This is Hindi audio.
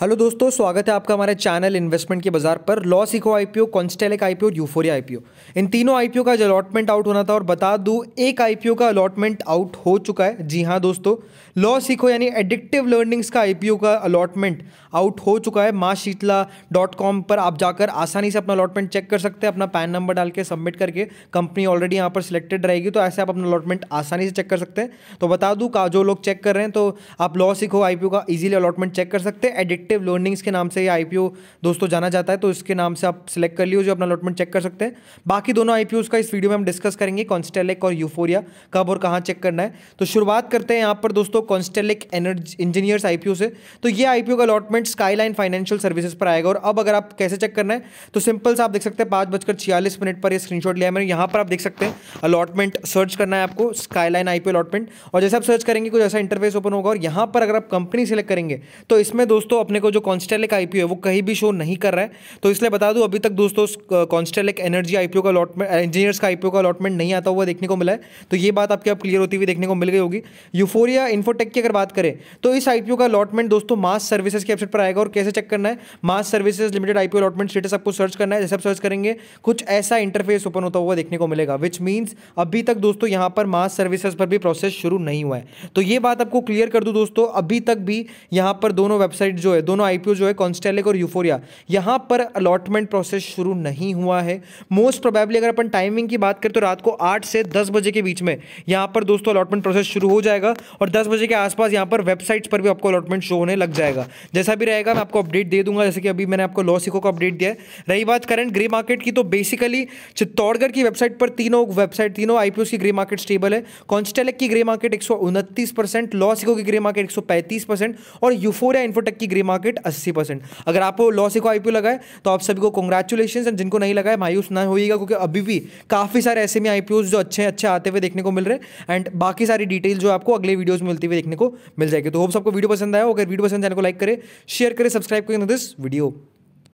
हेलो दोस्तों स्वागत है आपका हमारे चैनल इन्वेस्टमेंट के बाजार पर LawSikho IPO Constelec IPO Euphoria IPO इन तीनों आईपीओ का अलॉटमेंट आउट होना था और बता दूं एक आईपीओ का अलॉटमेंट आउट हो चुका है जी हां दोस्तों लॉ सिको यानी एडिक्टिव लर्निंग्स का आईपीओ का अलॉटमेंट आउट हो चुका है माँ शीतला डॉट कॉम पर आप जाकर आसानी से अपना अलॉटमेंट चेक कर सकते हैं अपना पैन नंबर डाल के सबमिट करके कंपनी ऑलरेडी यहाँ पर सिलेक्टेड रहेगी तो ऐसे आप अपना अलॉटमेंट आसानी से चेक कर सकते हैं तो बता दूँ का जो लोग चेक कर रहे हैं तो आप लॉ सिको आई का ईजिली अलॉटमेंट चेक कर सकते हैं एडिक्ट कलेक्टिव लर्निंग्स के नाम से ये आईपीओ दोस्तों जाना जाता है तो इसके नाम से आप सिलेक्ट कर लियो जो अपना अलॉटमेंट चेक कर सकते हैं बाकी दोनों आई का इस वीडियो में हम डिस्कस करेंगे कॉन्स्टेलिक और यूफोरिया कब और कहाँ चेक करना है तो शुरुआत करते हैं यहाँ पर दोस्तों कॉन्स्टेलिक एनर्जी इंजीनियर्स आई से तो ये आई का अलॉटमेंट स्काईलाइन फाइनेंशियल सर्विसेज पर आएगा और अब अगर आप कैसे चेक करना है तो सिंपल से आप देख सकते हैं पाँच बजकर छियालीस मिनट पर यह स्क्रीन लिया मैंने यहाँ पर आप देख सकते हैं अलॉटमेंट सर्च करना है आपको स्काईलाइन आईपीओ अलॉटमेंट और जैसे आप सर्च करेंगे कुछ ऐसा इंटरफेस ओपन होगा और यहाँ पर अगर आप कंपनी सेलेक्ट करेंगे तो इसमें दोस्तों अपने अपने को जो कॉन्स्टेलिक आई है वो कहीं भी शो नहीं कर रहा है तो इसलिए बता दूँ अभी तक दोस्तों कॉन्स्टेलिक एनर्जी आई का अलॉटमेंट इंजीनियर्स का आई का अलॉटमेंट नहीं आता हुआ देखने को मिला है तो ये बात आपके अब क्लियर होती हुई देखने को मिल गई होगी यूफोरिया इन्फोटेक की अगर बात करें तो इस आई का अलॉटमेंट दोस्तों मास सर्विसेज की वेबसाइट पर आएगा और कैसे चेक करना है MAS services limited I allotment status आपको सर्च करना है जैसे आप सर्च करेंगे कुछ ऐसा इंटरफेस ओपन होता हुआ देखने को मिलेगा विच मीन्स अभी तक दोस्तों यहाँ पर मास सर्विसेज पर भी प्रोसेस शुरू नहीं हुआ है तो ये बात आपको क्लियर कर दूँ दोस्तों अभी तक भी यहाँ पर दोनों वेबसाइट जो है दोनों आईपीओ जो है कॉन्स्टेलिक और यूफोरिया यहां पर अलॉटमेंट प्रोसेस शुरू नहीं हुआ है मोस्ट प्रोबेबली अगर अपन टाइमिंग की बात करें तो रात को आठ से दस बजे के बीच में यहां पर दोस्तों अलॉटमेंट प्रोसेस शुरू हो जाएगा और दस बजे के आसपास यहां पर वेबसाइट्स पर भी आपको अलॉटमेंट शो होने लग जाएगा जैसा भी रहेगा मैं आपको अपडेट दे दूंगा जैसे कि अभी मैंने आपको लॉ सिको का अपडेट दिया रही बात करंट ग्रे मार्केट की तो बेसिकली चित्तौड़गढ़ की वेबसाइट पर तीनों वेबसाइट तीनों आईपीओ की ग्रे मार्केट स्टेबल है कॉन्स्टेलिक की ग्रे मार्केट एक सौ उनतीस लॉ सिको की ग्रे मार्केट एक सौ पैंतीस परसेंट और यूफोरिया इन्फोटेक की ग्रे मार्केट मार्केट अस्सी परसेंट अगर आपको लॉस को आईपीओ लगाए तो आप सभी को कॉन्ग्रेचुलेशन एंड जिनको नहीं लगाए मायूस ना होगा क्योंकि अभी भी काफ़ी सारे ऐसे में आईपीओ जो अच्छे अच्छे आते हुए देखने को मिल रहे हैं एंड बाकी सारी डिटेल जो आपको अगले वीडियोज़ मिलती हुई देखने को मिल जाएगी तो होप सबको वीडियो पसंद आया अगर वीडियो पसंद आने को लाइक करें शेयर करें सब्सक्राइब करें दिस वीडियो तो